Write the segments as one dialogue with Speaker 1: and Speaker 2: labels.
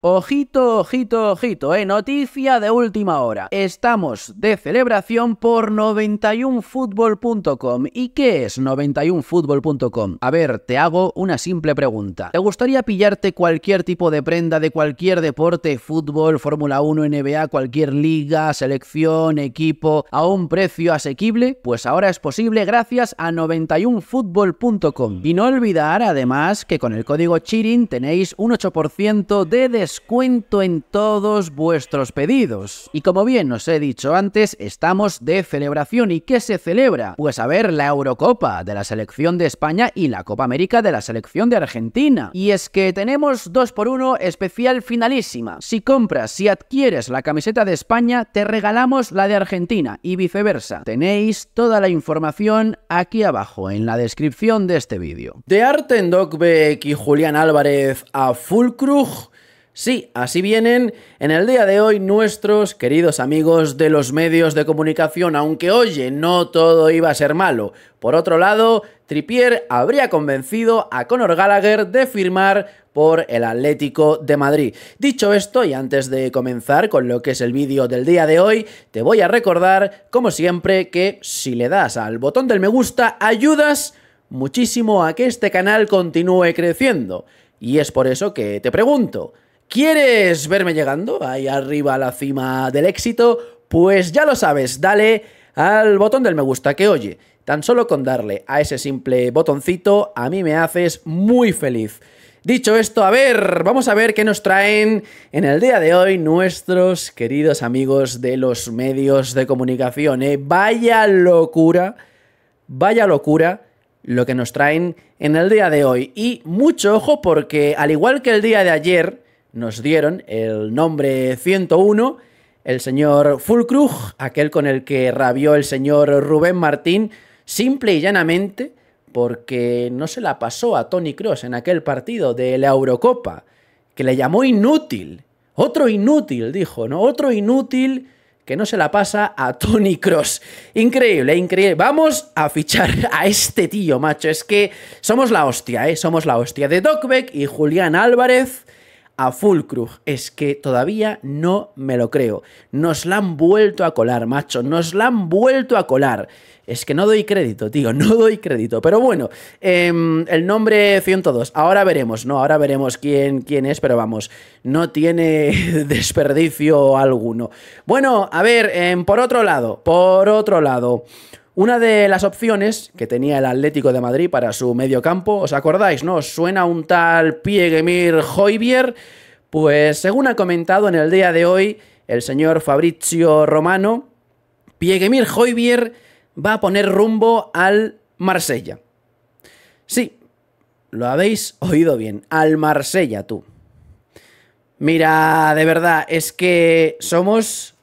Speaker 1: Ojito, ojito, ojito, eh, noticia de última hora. Estamos de celebración por 91fútbol.com. ¿Y qué es 91fútbol.com? A ver, te hago una simple pregunta. ¿Te gustaría pillarte cualquier tipo de prenda de cualquier deporte, fútbol, Fórmula 1, NBA, cualquier liga, selección, equipo, a un precio asequible? Pues ahora es posible gracias a 91fútbol.com. Y no olvidar además que con el código CHIRIN tenéis un 8% de descuento Cuento en todos vuestros pedidos. Y como bien os he dicho antes, estamos de celebración. ¿Y qué se celebra? Pues a ver, la Eurocopa de la selección de España y la Copa América de la selección de Argentina. Y es que tenemos 2x1 especial finalísima. Si compras, si adquieres la camiseta de España, te regalamos la de Argentina y viceversa. Tenéis toda la información aquí abajo en la descripción de este vídeo. De Arten Dogbeck y Julián Álvarez a Fulcrug Sí, así vienen en el día de hoy nuestros queridos amigos de los medios de comunicación, aunque oye, no todo iba a ser malo. Por otro lado, Tripier habría convencido a Conor Gallagher de firmar por el Atlético de Madrid. Dicho esto, y antes de comenzar con lo que es el vídeo del día de hoy, te voy a recordar, como siempre, que si le das al botón del me gusta, ayudas muchísimo a que este canal continúe creciendo. Y es por eso que te pregunto, ¿Quieres verme llegando ahí arriba a la cima del éxito? Pues ya lo sabes, dale al botón del me gusta, que oye, tan solo con darle a ese simple botoncito a mí me haces muy feliz. Dicho esto, a ver, vamos a ver qué nos traen en el día de hoy nuestros queridos amigos de los medios de comunicación. ¿eh? Vaya locura, vaya locura lo que nos traen en el día de hoy. Y mucho ojo porque al igual que el día de ayer, nos dieron el nombre 101, el señor Fulkrug, aquel con el que rabió el señor Rubén Martín, simple y llanamente porque no se la pasó a Tony Cross en aquel partido de la Eurocopa, que le llamó inútil. Otro inútil, dijo, ¿no? Otro inútil que no se la pasa a Tony Cross. Increíble, increíble. Vamos a fichar a este tío, macho. Es que somos la hostia, ¿eh? Somos la hostia. De Docbeck y Julián Álvarez a Fulcrug. Es que todavía no me lo creo. Nos la han vuelto a colar, macho. Nos la han vuelto a colar. Es que no doy crédito, tío, no doy crédito. Pero bueno, em, el nombre 102. Ahora veremos, ¿no? Ahora veremos quién, quién es, pero vamos, no tiene desperdicio alguno. Bueno, a ver, em, por otro lado, por otro lado. Una de las opciones que tenía el Atlético de Madrid para su medio campo, ¿os acordáis, no? Suena un tal Pieguemir Hoybier. Pues según ha comentado en el día de hoy el señor Fabrizio Romano, Pieguemir Hoybier va a poner rumbo al Marsella. Sí, lo habéis oído bien, al Marsella tú. Mira, de verdad, es que somos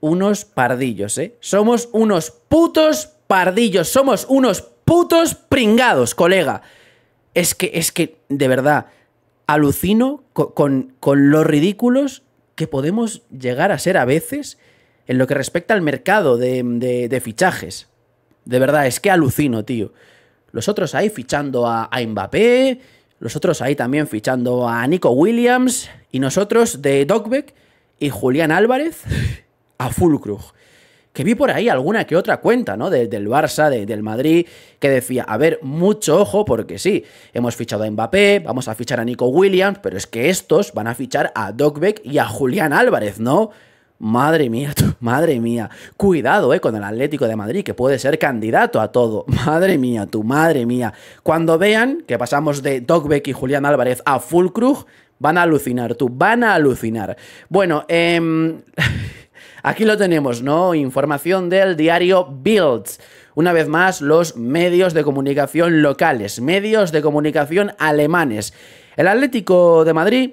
Speaker 1: unos pardillos, ¿eh? Somos unos putos pardillos, somos unos putos pringados, colega. Es que, es que, de verdad, alucino con, con, los ridículos que podemos llegar a ser a veces en lo que respecta al mercado de, fichajes. De verdad, es que alucino, tío. Los otros ahí fichando a, a Mbappé, los otros ahí también fichando a Nico Williams y nosotros de Dogbeck y Julián Álvarez a Fulkrug. Que vi por ahí alguna que otra cuenta, ¿no? del Barça, del Madrid, que decía, a ver, mucho ojo, porque sí, hemos fichado a Mbappé, vamos a fichar a Nico Williams, pero es que estos van a fichar a Dogbeck y a Julián Álvarez, ¿no? Madre mía, madre mía. Cuidado, eh, con el Atlético de Madrid, que puede ser candidato a todo. Madre mía, tu madre mía. Cuando vean que pasamos de Dogbeck y Julián Álvarez a Full van a alucinar, tú, van a alucinar. Bueno, eh... Aquí lo tenemos, ¿no? Información del diario Bild, Una vez más, los medios de comunicación locales, medios de comunicación alemanes. El Atlético de Madrid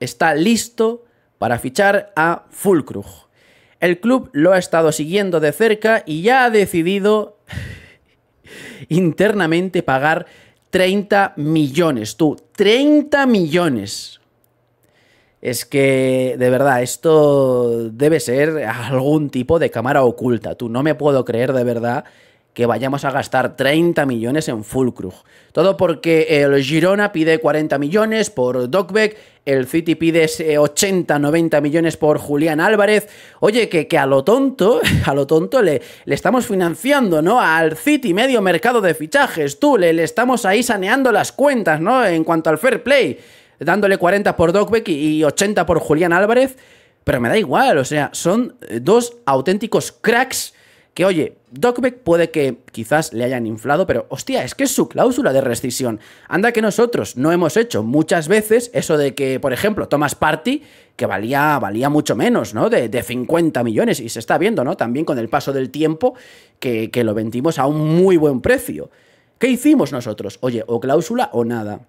Speaker 1: está listo para fichar a Fulkrug. El club lo ha estado siguiendo de cerca y ya ha decidido internamente pagar 30 millones, tú, 30 millones es que, de verdad, esto debe ser algún tipo de cámara oculta. Tú no me puedo creer de verdad que vayamos a gastar 30 millones en Fulkrug. Todo porque el Girona pide 40 millones por DocBeck, el City pide 80, 90 millones por Julián Álvarez. Oye, que, que a lo tonto, a lo tonto le, estamos financiando, ¿no? Al City medio mercado de fichajes, tú, le, le estamos ahí saneando las cuentas, ¿no? En cuanto al fair play dándole 40 por DocBeck y 80 por Julián Álvarez, pero me da igual, o sea, son eh, dos auténticos cracks que, oye, DocBeck puede que quizás le hayan inflado, pero hostia, es que es su cláusula de rescisión. Anda que nosotros no hemos hecho muchas veces eso de que, por ejemplo, Thomas Party, que valía, valía mucho menos, ¿no? De, 50 millones, y se está viendo, ¿no? También con el paso del tiempo, que lo vendimos a un muy buen precio. ¿Qué hicimos nosotros? Oye, o cláusula o nada.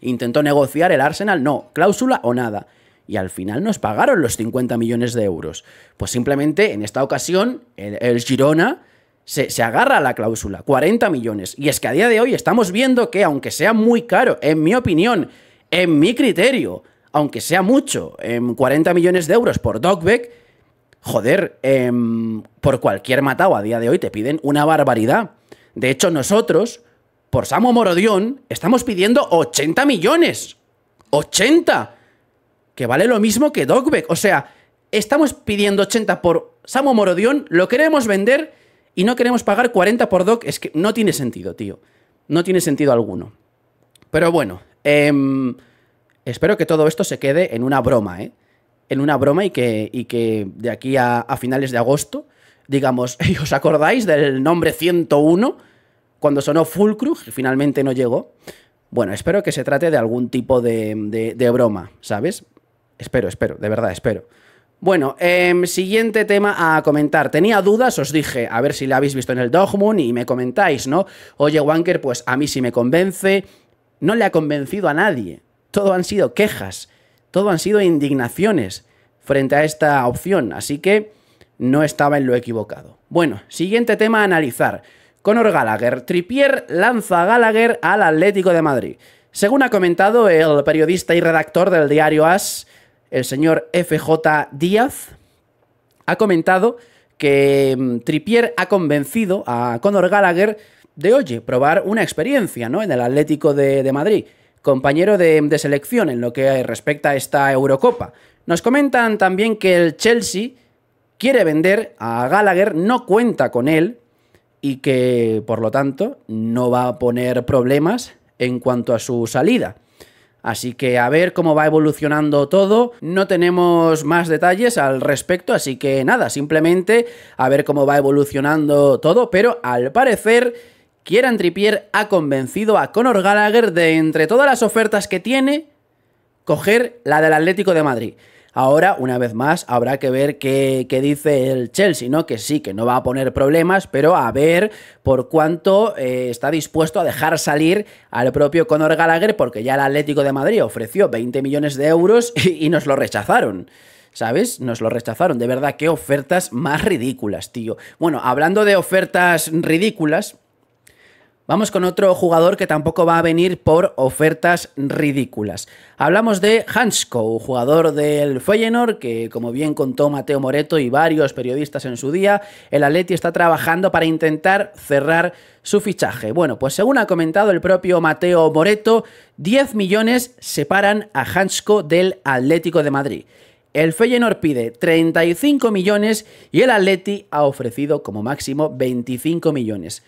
Speaker 1: Intentó negociar el Arsenal, no, cláusula o nada. Y al final nos pagaron los 50 millones de euros. Pues simplemente en esta ocasión el, Girona se, agarra a la cláusula, 40 millones. Y es que a día de hoy estamos viendo que aunque sea muy caro, en mi opinión, en mi criterio, aunque sea mucho, em, en 40 millones de euros por Dogbeck, joder, em, por cualquier matado a día de hoy te piden una barbaridad. De hecho, nosotros, por Samo Morodión, estamos pidiendo 80 millones. ¡80! Que vale lo mismo que Dogbeck. O sea, estamos pidiendo 80 por Samo Morodión, lo queremos vender y no queremos pagar 40 por Doc. Es que no tiene sentido, tío. No tiene sentido alguno. Pero bueno, em, espero que todo esto se quede en una broma, ¿eh? En una broma y que, que de aquí a, a finales de agosto digamos, ¿os acordáis del nombre 101? Cuando sonó Fulcrug, finalmente no llegó. Bueno, espero que se trate de algún tipo de, broma, ¿sabes? Espero, espero, de verdad, espero. Bueno, em, siguiente tema a comentar. Tenía dudas, os dije, a ver si la habéis visto en el Dogmoon y me comentáis, ¿no? Oye, Wanker, pues a mí sí me convence. No le ha convencido a nadie. Todo han sido quejas, todo han sido indignaciones frente a esta opción, así que no estaba en lo equivocado. Bueno, siguiente tema a analizar. Conor Gallagher. Tripier lanza a Gallagher al Atlético de Madrid. Según ha comentado el periodista y redactor del diario AS, el señor FJ Díaz, ha comentado que mm, Tripier ha convencido a Conor Gallagher de, oye, probar una experiencia ¿no? en el Atlético de, Madrid, compañero de, de selección en lo que respecta a esta Eurocopa. Nos comentan también que el Chelsea quiere vender a Gallagher, no cuenta con él y que por lo tanto no va a poner problemas en cuanto a su salida. Así que a ver cómo va evolucionando todo. No tenemos más detalles al respecto, así que nada, simplemente a ver cómo va evolucionando todo. Pero al parecer, Kieran Trippier ha convencido a Conor Gallagher de entre todas las ofertas que tiene, coger la del Atlético de Madrid. Ahora, una vez más, habrá que ver qué, dice el Chelsea, ¿no? Que sí, que no va a poner problemas, pero a ver por cuánto eh, está dispuesto a dejar salir al propio Conor Gallagher, porque ya el Atlético de Madrid ofreció 20 millones de euros y nos lo rechazaron. ¿Sabes? Nos lo rechazaron. De verdad, qué ofertas más ridículas, tío. Bueno, hablando de ofertas ridículas, Vamos con otro jugador que tampoco va a venir por ofertas ridículas. Hablamos de Hansko, jugador del Feyenoord, que como bien contó Mateo Moreto y varios periodistas en su día, el Atleti está trabajando para intentar cerrar su fichaje. Bueno, pues según ha comentado el propio Mateo Moreto, 10 millones separan a Hansko del Atlético de Madrid. El Feyenoord pide 35 millones y el Atleti ha ofrecido como máximo 25 millones.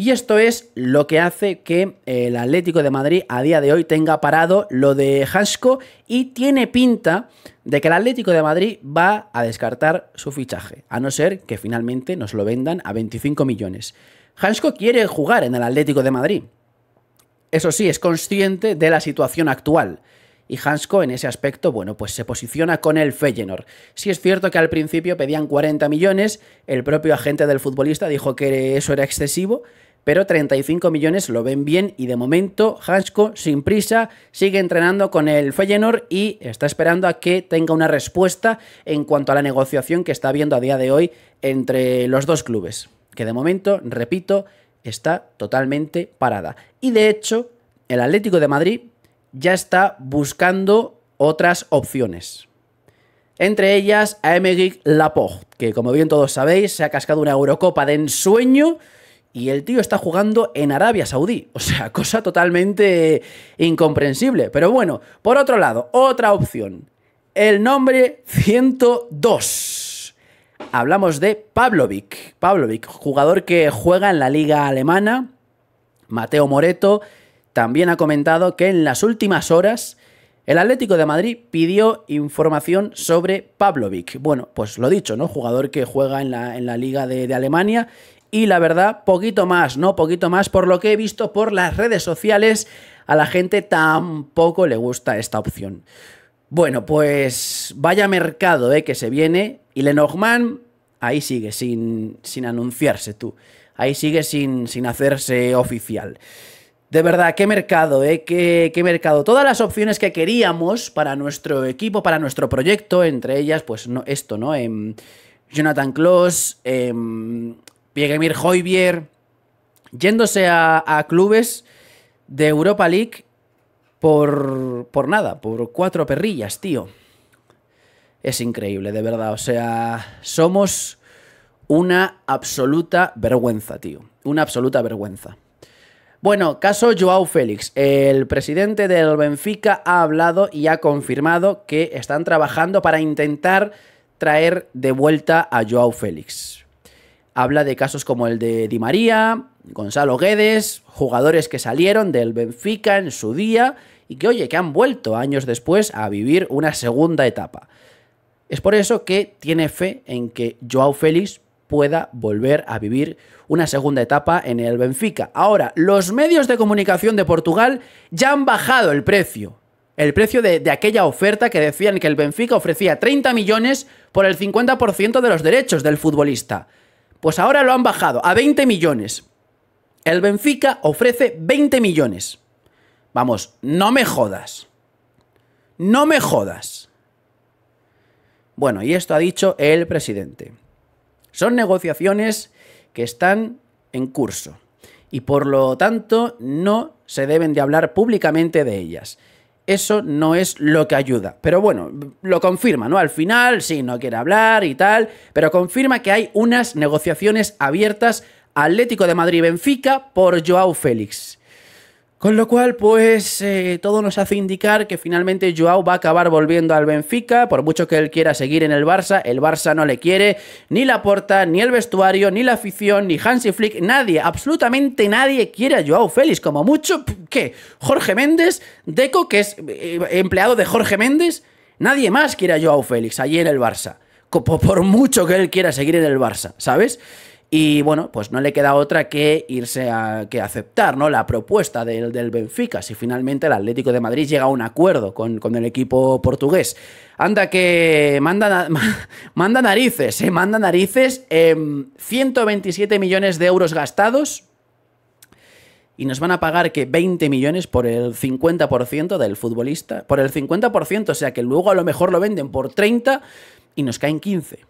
Speaker 1: Y esto es lo que hace que eh, el Atlético de Madrid a día de hoy tenga parado lo de Hansko y tiene pinta de que el Atlético de Madrid va a descartar su fichaje, a no ser que finalmente nos lo vendan a 25 millones. Hansko quiere jugar en el Atlético de Madrid. Eso sí, es consciente de la situación actual. Y Hansko en ese aspecto, bueno, pues se posiciona con el Feyenoord. Si es cierto que al principio pedían 40 millones, el propio agente del futbolista dijo que eso era excesivo, pero 35 millones lo ven bien y de momento Hansko sin prisa sigue entrenando con el Feyenoord y está esperando a que tenga una respuesta en cuanto a la negociación que está habiendo a día de hoy entre los dos clubes, que de momento, repito, está totalmente parada. Y de hecho, el Atlético de Madrid ya está buscando otras opciones. Entre ellas a Emmerich Laporte, que como bien todos sabéis, se ha cascado una Eurocopa de ensueño y el tío está jugando en Arabia Saudí. O sea, cosa totalmente incomprensible. Pero bueno, por otro lado, otra opción. El nombre 102. Hablamos de Pavlovic. Pavlovic, jugador que juega en la liga alemana. Mateo Moreto también ha comentado que en las últimas horas el Atlético de Madrid pidió información sobre Pavlovic. Bueno, pues lo dicho, ¿no? Jugador que juega en la, Liga de, de, Alemania y la verdad, poquito más, ¿no? Poquito más por lo que he visto por las redes sociales, a la gente tampoco le gusta esta opción. Bueno, pues vaya mercado ¿eh? que se viene y Lenormand ahí sigue sin, sin anunciarse tú, ahí sigue sin, sin hacerse oficial. De verdad, qué mercado, ¿eh? Qué, qué, mercado. Todas las opciones que queríamos para nuestro equipo, para nuestro proyecto, entre ellas, pues no, esto, ¿no? Em, Jonathan Kloss, eh, Piegemir Hoybier, yéndose a, clubes de Europa League por, por nada, por cuatro perrillas, tío. Es increíble, de verdad. O sea, somos una absoluta vergüenza, tío. Una absoluta vergüenza. Bueno, caso Joao Félix. El presidente del Benfica ha hablado y ha confirmado que están trabajando para intentar traer de vuelta a Joao Félix habla de casos como el de Di María, Gonzalo Guedes, jugadores que salieron del Benfica en su día y que, oye, que han vuelto años después a vivir una segunda etapa. Es por eso que tiene fe en que Joao Félix pueda volver a vivir una segunda etapa en el Benfica. Ahora, los medios de comunicación de Portugal ya han bajado el precio. El precio de, de aquella oferta que decían que el Benfica ofrecía 30 millones por el 50% de los derechos del futbolista. Pues ahora lo han bajado a 20 millones. El Benfica ofrece 20 millones. Vamos, no me jodas. No me jodas. Bueno, y esto ha dicho el presidente. Son negociaciones que están en curso y por lo tanto no se deben de hablar públicamente de ellas eso no es lo que ayuda. Pero bueno, lo confirma, ¿no? Al final, sí, no quiere hablar y tal, pero confirma que hay unas negociaciones abiertas Atlético de Madrid-Benfica por Joao Félix. Con lo cual, pues eh, todo nos hace indicar que finalmente Joao va a acabar volviendo al Benfica, por mucho que él quiera seguir en el Barça, el Barça no le quiere, ni la porta, ni el vestuario, ni la afición, ni Hansi Flick, nadie, absolutamente nadie quiere a Joao Félix, como mucho, ¿qué? Jorge Méndez, Deco, que es eh, empleado de Jorge Méndez, nadie más quiere a Joao Félix allí en el Barça, por mucho que él quiera seguir en el Barça, ¿sabes? Y bueno, pues no le queda otra que irse a que aceptar ¿no? la propuesta del, del, Benfica, si finalmente el Atlético de Madrid llega a un acuerdo con, el equipo portugués. Anda que manda, narices, se manda narices. 127 ¿eh? em, millones de euros gastados, y nos van a pagar que 20 millones por el 50% del futbolista, por el 50%, o sea que luego a lo mejor lo venden por 30 y nos caen 15.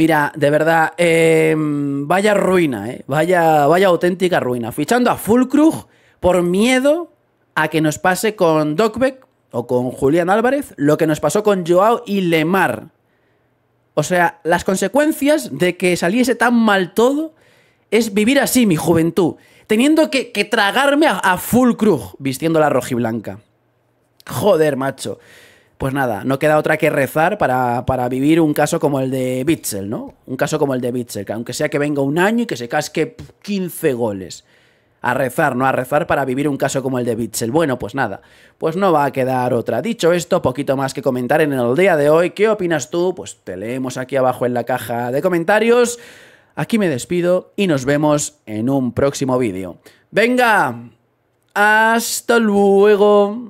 Speaker 1: Mira, de verdad, em, vaya ruina, eh. vaya, vaya auténtica ruina. Fichando a Fulkrug por miedo a que nos pase con Docbeck o con Julián Álvarez lo que nos pasó con Joao y Lemar. O sea, las consecuencias de que saliese tan mal todo es vivir así mi juventud, teniendo que, tragarme a, a vistiendo la rojiblanca. Joder, macho. Pues nada, no queda otra que rezar para, vivir un caso como el de Bitzel, ¿no? Un caso como el de Bitzel, que aunque sea que venga un año y que se casque 15 goles. A rezar, no a rezar para vivir un caso como el de Bitzel. Bueno, pues nada, pues no va a quedar otra. Dicho esto, poquito más que comentar en el día de hoy. ¿Qué opinas tú? Pues te leemos aquí abajo en la caja de comentarios. Aquí me despido y nos vemos en un próximo vídeo. ¡Venga! ¡Hasta luego!